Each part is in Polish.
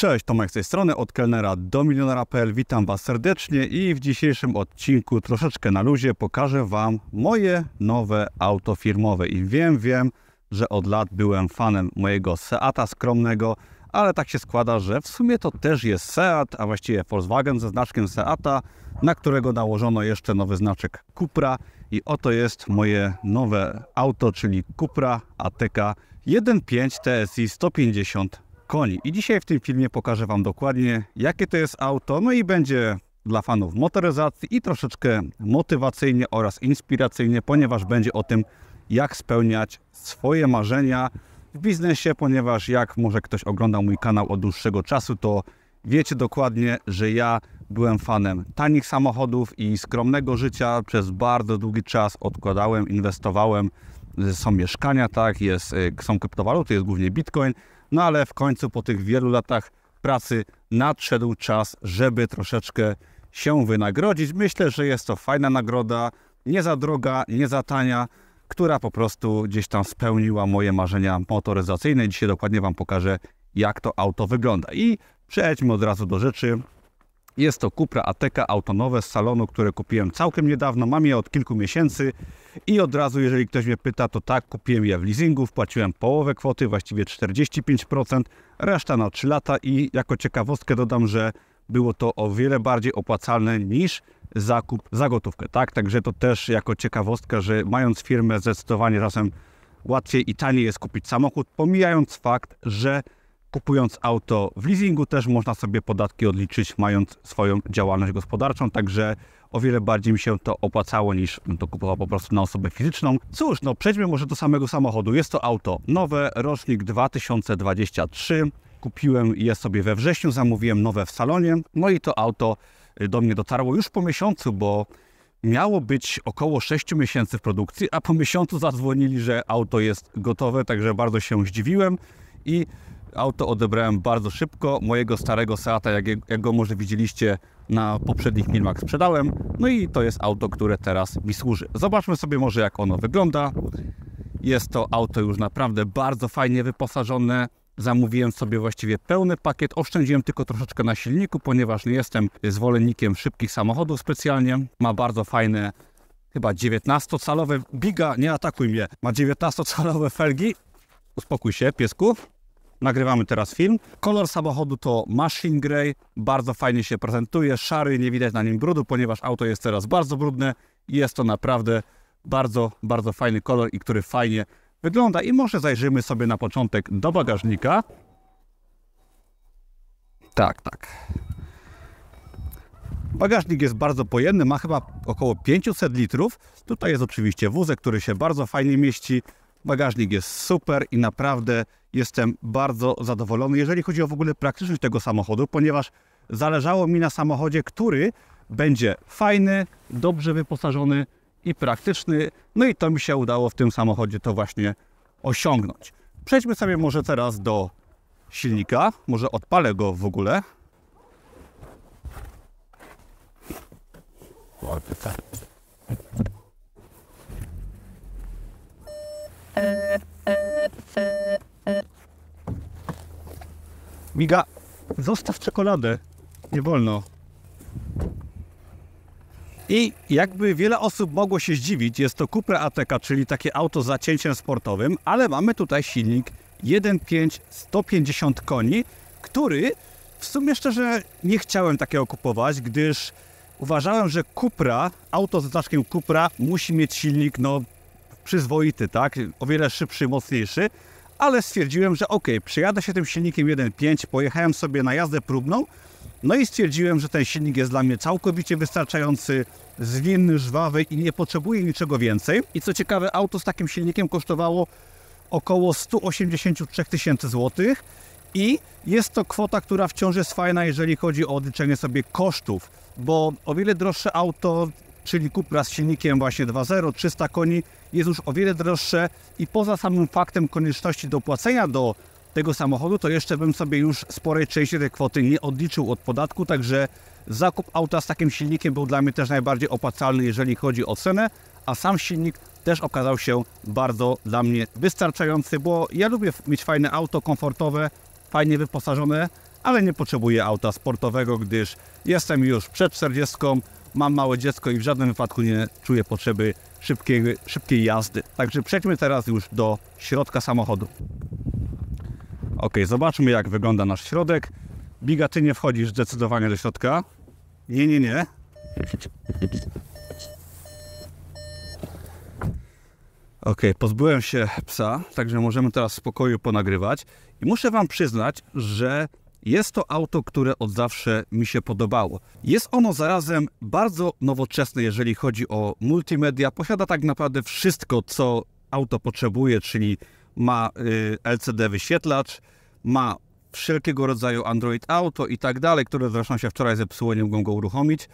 Cześć, Tomek z tej strony, od kelnera do milionera.pl. Witam Was serdecznie i w dzisiejszym odcinku troszeczkę na luzie pokażę Wam moje nowe auto firmowe. I wiem, wiem, że od lat byłem fanem mojego Seata skromnego, ale tak się składa, że w sumie to też jest Seat, a właściwie Volkswagen ze znaczkiem Seata, na którego nałożono jeszcze nowy znaczek Cupra i oto jest moje nowe auto, czyli Cupra Ateca 1.5 TSI 150 koni. I dzisiaj w tym filmie pokażę Wam dokładnie, jakie to jest auto, no i będzie dla fanów motoryzacji i troszeczkę motywacyjnie oraz inspiracyjnie, ponieważ będzie o tym, jak spełniać swoje marzenia w biznesie, ponieważ jak może ktoś oglądał mój kanał od dłuższego czasu, to wiecie dokładnie, że ja byłem fanem tanich samochodów i skromnego życia. Przez bardzo długi czas odkładałem, inwestowałem. Y, są mieszkania, tak, jest, y, są kryptowaluty, jest głównie bitcoin, no ale w końcu po tych wielu latach pracy nadszedł czas, żeby troszeczkę się wynagrodzić. Myślę, że jest to fajna nagroda, nie za droga, nie za tania, która po prostu gdzieś tam spełniła moje marzenia motoryzacyjne. Dzisiaj dokładnie Wam pokażę, jak to auto wygląda. I przejdźmy od razu do rzeczy. Jest to Cupra Ateca autonowe z salonu, które kupiłem całkiem niedawno, mam je od kilku miesięcy i od razu, jeżeli ktoś mnie pyta, to tak, kupiłem je w leasingu, wpłaciłem połowę kwoty, właściwie 45%, reszta na 3 lata i jako ciekawostkę dodam, że było to o wiele bardziej opłacalne niż zakup za gotówkę, tak? Także to też jako ciekawostka, że mając firmę zdecydowanie czasem łatwiej i taniej jest kupić samochód, pomijając fakt, że Kupując auto w leasingu też można sobie podatki odliczyć, mając swoją działalność gospodarczą, także o wiele bardziej mi się to opłacało niż to kupował po prostu na osobę fizyczną. Cóż, no przejdźmy może do samego samochodu. Jest to auto nowe, rocznik 2023. Kupiłem je sobie we wrześniu, zamówiłem nowe w salonie. No i to auto y, do mnie dotarło już po miesiącu, bo miało być około 6 miesięcy w produkcji, a po miesiącu zadzwonili, że auto jest gotowe, także bardzo się zdziwiłem i Auto odebrałem bardzo szybko. Mojego starego Seata, jak, jak go może widzieliście na poprzednich filmach, sprzedałem. No i to jest auto, które teraz mi służy. Zobaczmy sobie może jak ono wygląda. Jest to auto już naprawdę bardzo fajnie wyposażone. Zamówiłem sobie właściwie pełny pakiet, oszczędziłem tylko troszeczkę na silniku, ponieważ nie jestem zwolennikiem szybkich samochodów specjalnie. Ma bardzo fajne, chyba 19-calowe, biga, nie atakuj mnie, ma 19-calowe felgi. Uspokój się, piesku nagrywamy teraz film. Kolor samochodu to Machine Grey, bardzo fajnie się prezentuje, szary, nie widać na nim brudu, ponieważ auto jest teraz bardzo brudne. Jest to naprawdę bardzo, bardzo fajny kolor i który fajnie wygląda. I może zajrzymy sobie na początek do bagażnika. Tak, tak. Bagażnik jest bardzo pojemny, ma chyba około 500 litrów. Tutaj jest oczywiście wózek, który się bardzo fajnie mieści. Bagażnik jest super i naprawdę jestem bardzo zadowolony, jeżeli chodzi o w ogóle praktyczność tego samochodu, ponieważ zależało mi na samochodzie, który będzie fajny, dobrze wyposażony i praktyczny. No i to mi się udało w tym samochodzie to właśnie osiągnąć. Przejdźmy sobie może teraz do silnika. Może odpalę go w ogóle. Ładnie. Miga, zostaw czekoladę. Nie wolno. I jakby wiele osób mogło się zdziwić, jest to Cupra Ateca, czyli takie auto z zacięciem sportowym, ale mamy tutaj silnik 1.5 150 koni, który w sumie szczerze nie chciałem takiego kupować, gdyż uważałem, że Cupra, auto z znaczkiem Cupra musi mieć silnik no przyzwoity, tak? O wiele szybszy, mocniejszy ale stwierdziłem, że ok, przejadę się tym silnikiem 1.5, pojechałem sobie na jazdę próbną, no i stwierdziłem, że ten silnik jest dla mnie całkowicie wystarczający, zwinny, żwawy i nie potrzebuje niczego więcej. I co ciekawe, auto z takim silnikiem kosztowało około 183 tysięcy złotych i jest to kwota, która wciąż jest fajna, jeżeli chodzi o odliczenie sobie kosztów, bo o wiele droższe auto czyli Cupra z silnikiem właśnie 2.0, 300 koni, jest już o wiele droższe i poza samym faktem konieczności dopłacenia do tego samochodu, to jeszcze bym sobie już sporej części tej kwoty nie odliczył od podatku, także zakup auta z takim silnikiem był dla mnie też najbardziej opłacalny, jeżeli chodzi o cenę, a sam silnik też okazał się bardzo dla mnie wystarczający, bo ja lubię mieć fajne auto, komfortowe, fajnie wyposażone, ale nie potrzebuję auta sportowego, gdyż jestem już przed 40, mam małe dziecko i w żadnym wypadku nie czuję potrzeby szybkiej, szybkiej jazdy. Także przejdźmy teraz już do środka samochodu. Ok, zobaczmy jak wygląda nasz środek. Biga, ty nie wchodzisz zdecydowanie do środka. Nie, nie, nie. Ok, pozbyłem się psa, także możemy teraz w spokoju ponagrywać. I muszę Wam przyznać, że jest to auto, które od zawsze mi się podobało. Jest ono zarazem bardzo nowoczesne, jeżeli chodzi o multimedia. Posiada tak naprawdę wszystko, co auto potrzebuje, czyli ma y, LCD wyświetlacz, ma wszelkiego rodzaju Android Auto i tak dalej, które zresztą się wczoraj zepsuło, nie mogą go uruchomić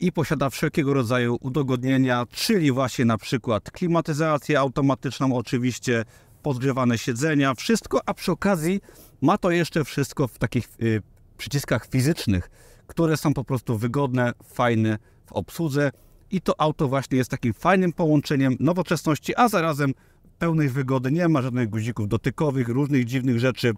i posiada wszelkiego rodzaju udogodnienia, czyli właśnie na przykład klimatyzację automatyczną oczywiście, podgrzewane siedzenia, wszystko, a przy okazji ma to jeszcze wszystko w takich y, przyciskach fizycznych, które są po prostu wygodne, fajne w obsłudze i to auto właśnie jest takim fajnym połączeniem nowoczesności, a zarazem pełnej wygody. Nie ma żadnych guzików dotykowych, różnych dziwnych rzeczy.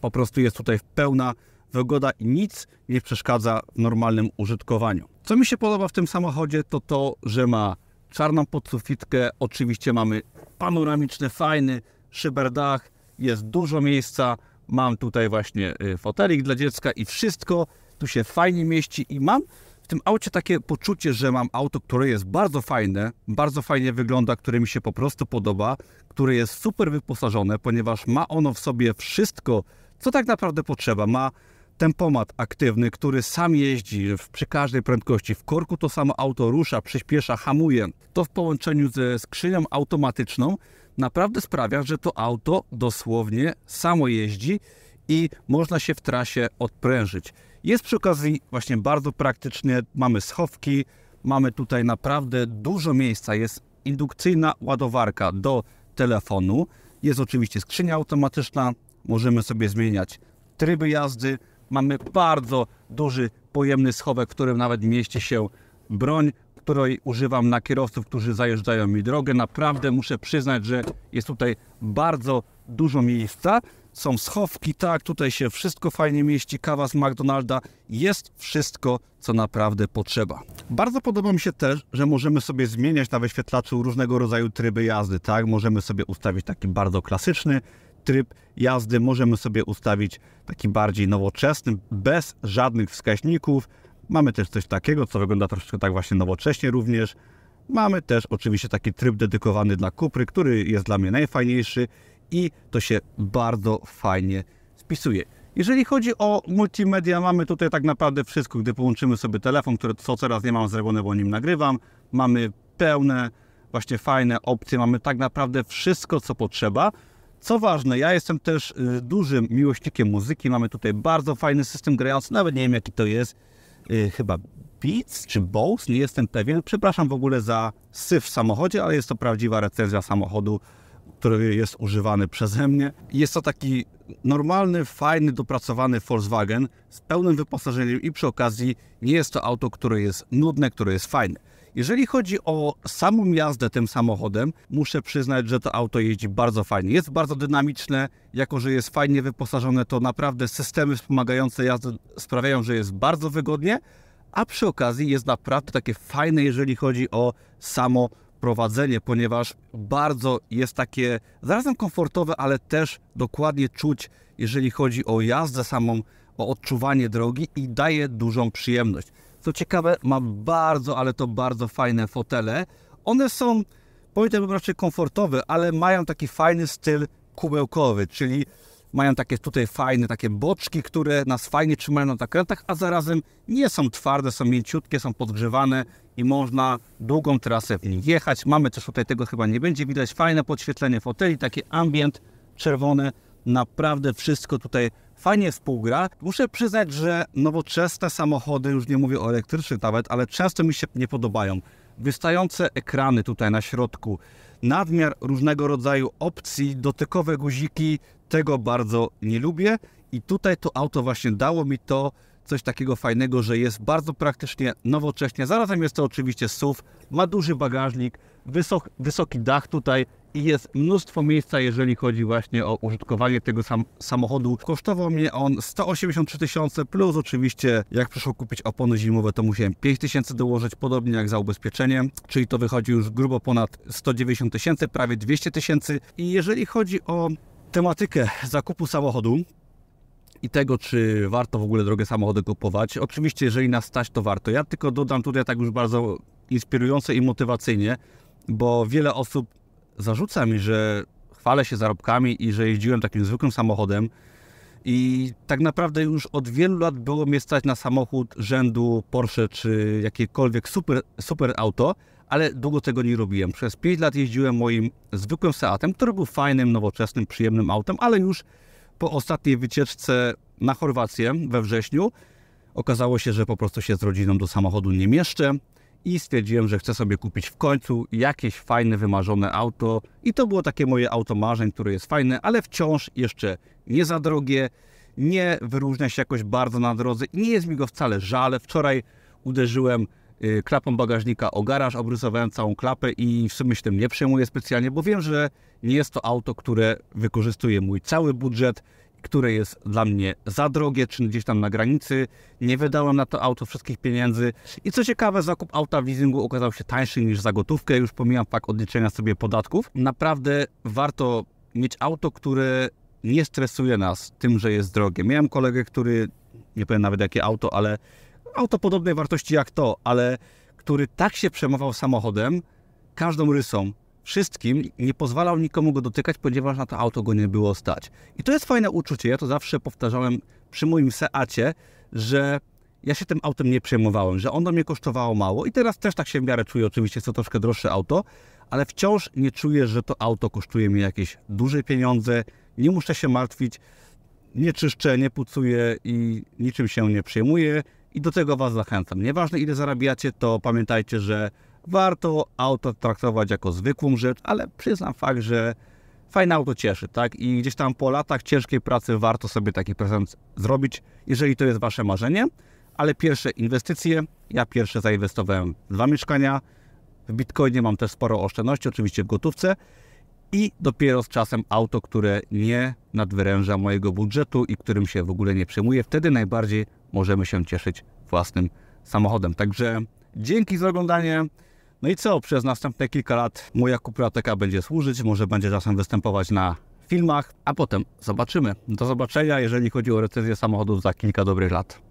Po prostu jest tutaj pełna wygoda i nic nie przeszkadza w normalnym użytkowaniu. Co mi się podoba w tym samochodzie to to, że ma czarną podsufitkę, oczywiście mamy panoramiczny, fajny szyberdach, jest dużo miejsca, mam tutaj właśnie y, fotelik dla dziecka i wszystko tu się fajnie mieści i mam w tym aucie takie poczucie, że mam auto, które jest bardzo fajne, bardzo fajnie wygląda, które mi się po prostu podoba, które jest super wyposażone, ponieważ ma ono w sobie wszystko, co tak naprawdę potrzeba. Ma tempomat aktywny, który sam jeździ przy każdej prędkości. W korku to samo auto rusza, przyspiesza, hamuje. To w połączeniu ze skrzynią automatyczną naprawdę sprawia, że to auto dosłownie samo jeździ i można się w trasie odprężyć. Jest przy okazji właśnie bardzo praktycznie, mamy schowki, mamy tutaj naprawdę dużo miejsca, jest indukcyjna ładowarka do telefonu, jest oczywiście skrzynia automatyczna, możemy sobie zmieniać tryby jazdy, mamy bardzo duży, pojemny schowek, w którym nawet mieści się broń, której używam na kierowców, którzy zajeżdżają mi drogę. Naprawdę muszę przyznać, że jest tutaj bardzo dużo miejsca. Są schowki, tak, tutaj się wszystko fajnie mieści, kawa z McDonalda, jest wszystko, co naprawdę potrzeba. Bardzo podoba mi się też, że możemy sobie zmieniać na wyświetlaczu różnego rodzaju tryby jazdy, tak? Możemy sobie ustawić taki bardzo klasyczny, tryb jazdy możemy sobie ustawić taki bardziej nowoczesny, bez żadnych wskaźników, Mamy też coś takiego, co wygląda troszeczkę tak właśnie nowocześnie również. Mamy też oczywiście taki tryb dedykowany dla kupry, który jest dla mnie najfajniejszy i to się bardzo fajnie spisuje. Jeżeli chodzi o multimedia, mamy tutaj tak naprawdę wszystko. Gdy połączymy sobie telefon, który co teraz nie mam zrobione, bo nim nagrywam, mamy pełne, właśnie fajne opcje, mamy tak naprawdę wszystko, co potrzeba. Co ważne, ja jestem też y, dużym miłośnikiem muzyki. Mamy tutaj bardzo fajny system grający, nawet nie wiem jaki to jest. Y, chyba Beats czy Bose, nie jestem pewien. Przepraszam w ogóle za syf w samochodzie, ale jest to prawdziwa recenzja samochodu, który jest używany przeze mnie. Jest to taki normalny, fajny, dopracowany Volkswagen z pełnym wyposażeniem i przy okazji nie jest to auto, które jest nudne, które jest fajne. Jeżeli chodzi o samą jazdę tym samochodem, muszę przyznać, że to auto jeździ bardzo fajnie. Jest bardzo dynamiczne, jako że jest fajnie wyposażone, to naprawdę systemy wspomagające jazdę sprawiają, że jest bardzo wygodnie, a przy okazji jest naprawdę takie fajne, jeżeli chodzi o samo prowadzenie, ponieważ bardzo jest takie zarazem komfortowe, ale też dokładnie czuć, jeżeli chodzi o jazdę samą, o odczuwanie drogi i daje dużą przyjemność co ciekawe, ma bardzo, ale to bardzo fajne fotele. One są, powiedziałbym raczej komfortowe, ale mają taki fajny styl kubełkowy, czyli mają takie tutaj fajne takie boczki, które nas fajnie trzymają na zakrętach, a zarazem nie są twarde, są mięciutkie, są podgrzewane i można długą trasę w nich jechać. Mamy też tutaj, tego chyba nie będzie widać, fajne podświetlenie foteli, taki ambient czerwone, naprawdę wszystko tutaj fajnie współgra. Muszę przyznać, że nowoczesne samochody, już nie mówię o elektrycznych nawet, ale często mi się nie podobają. Wystające ekrany tutaj na środku, nadmiar różnego rodzaju opcji, dotykowe guziki, tego bardzo nie lubię. I tutaj to auto właśnie dało mi to coś takiego fajnego, że jest bardzo praktycznie nowocześnie. Zarazem jest to oczywiście SUV, ma duży bagażnik, wysok, wysoki dach tutaj, i jest mnóstwo miejsca, jeżeli chodzi właśnie o użytkowanie tego sam samochodu. Kosztował mnie on 183 tysiące, plus oczywiście jak przyszło kupić opony zimowe, to musiałem 5 tysięcy dołożyć, podobnie jak za ubezpieczenie, czyli to wychodzi już grubo ponad 190 tysięcy, prawie 200 tysięcy. I jeżeli chodzi o tematykę zakupu samochodu, i tego, czy warto w ogóle drogie samochody kupować. Oczywiście, jeżeli nas stać, to warto. Ja tylko dodam tutaj tak już bardzo inspirujące i motywacyjnie, bo wiele osób zarzuca mi, że chwalę się zarobkami i że jeździłem takim zwykłym samochodem. I tak naprawdę już od wielu lat było mnie stać na samochód rzędu Porsche czy jakiekolwiek super, super auto, ale długo tego nie robiłem. Przez 5 lat jeździłem moim zwykłym Seatem, który był fajnym, nowoczesnym, przyjemnym autem, ale już po ostatniej wycieczce na Chorwację we wrześniu okazało się, że po prostu się z rodziną do samochodu nie mieszczę i stwierdziłem, że chcę sobie kupić w końcu jakieś fajne, wymarzone auto. I to było takie moje auto marzeń, które jest fajne, ale wciąż jeszcze nie za drogie, nie wyróżnia się jakoś bardzo na drodze. Nie jest mi go wcale żal. Wczoraj uderzyłem y, klapą bagażnika o garaż, obrysowałem całą klapę i w sumie się tym nie przejmuję specjalnie, bo wiem, że nie jest to auto, które wykorzystuje mój cały budżet które jest dla mnie za drogie, czy gdzieś tam na granicy. Nie wydałem na to auto wszystkich pieniędzy. I co ciekawe, zakup auta w leasingu okazał się tańszy niż za gotówkę. Już pomijam fakt odliczenia sobie podatków. Naprawdę warto mieć auto, które nie stresuje nas tym, że jest drogie. Miałem kolegę, który, nie powiem nawet jakie auto, ale auto podobnej wartości jak to, ale który tak się przemawiał samochodem, każdą rysą, wszystkim, nie pozwalał nikomu go dotykać, ponieważ na to auto go nie było stać. I to jest fajne uczucie, ja to zawsze powtarzałem przy moim Seacie, że ja się tym autem nie przejmowałem, że ono mnie kosztowało mało i teraz też tak się w miarę czuję, oczywiście jest to troszkę droższe auto, ale wciąż nie czuję, że to auto kosztuje mi jakieś duże pieniądze, nie muszę się martwić, nie czyszczę, nie pucuję i niczym się nie przejmuję i do tego Was zachęcam. Nieważne ile zarabiacie, to pamiętajcie, że warto auto traktować jako zwykłą rzecz, ale przyznam fakt, że fajne auto cieszy, tak? I gdzieś tam po latach ciężkiej pracy warto sobie taki prezent zrobić, jeżeli to jest Wasze marzenie. Ale pierwsze inwestycje, ja pierwsze zainwestowałem w dwa mieszkania, w Bitcoinie mam też sporo oszczędności, oczywiście w gotówce i dopiero z czasem auto, które nie nadwyręża mojego budżetu i którym się w ogóle nie przejmuję, wtedy najbardziej możemy się cieszyć własnym samochodem. Także dzięki za oglądanie. No i co, przez następne kilka lat moja kupiateka będzie służyć, może będzie czasem występować na filmach, a potem zobaczymy. Do zobaczenia, jeżeli chodzi o recenzję samochodów za kilka dobrych lat.